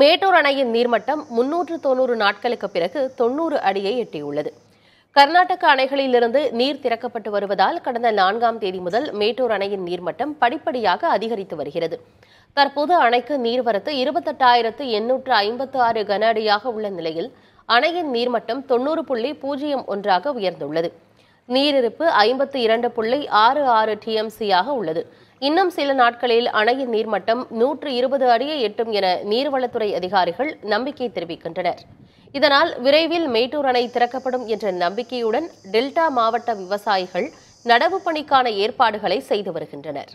மேட்டூர் அணையின் நீர்மட்டம் முன்னூற்று தொன்னூறு நாட்களுக்கு பிறகு தொன்னூறு அடியை எட்டியுள்ளது கர்நாடக அணைகளிலிருந்து நீர் திறக்கப்பட்டு வருவதால் கடந்த நான்காம் தேதி முதல் மேட்டூர் அணையின் நீர்மட்டம் படிப்படியாக அதிகரித்து வருகிறது தற்போது அணைக்கு நீர்வரத்து இருபத்தெட்டாயிரத்து எண்ணூற்று ஐம்பத்து ஆறு கன அடியாக உள்ள நிலையில் அணையின் நீர்மட்டம் தொன்னூறு புள்ளி பூஜ்ஜியம் ஒன்றாக உயர்ந்துள்ளது நீரிருப்பு ஐம்பத்து இரண்டு புள்ளி ஆறு ஆறு டிஎம்சியாக உள்ளது இன்னும் சில நாட்களில் அணையின் நீர்மட்டம் நூற்று இருபது அடியை எட்டும் என நீர்வளத்துறை அதிகாரிகள் நம்பிக்கை தெரிவிக்கின்றனர் இதனால் விரைவில் மேட்டூர் அணை திறக்கப்படும் என்ற நம்பிக்கையுடன் டெல்டா மாவட்ட விவசாயிகள் நடவு பணிக்கான ஏற்பாடுகளை செய்து வருகின்றனர்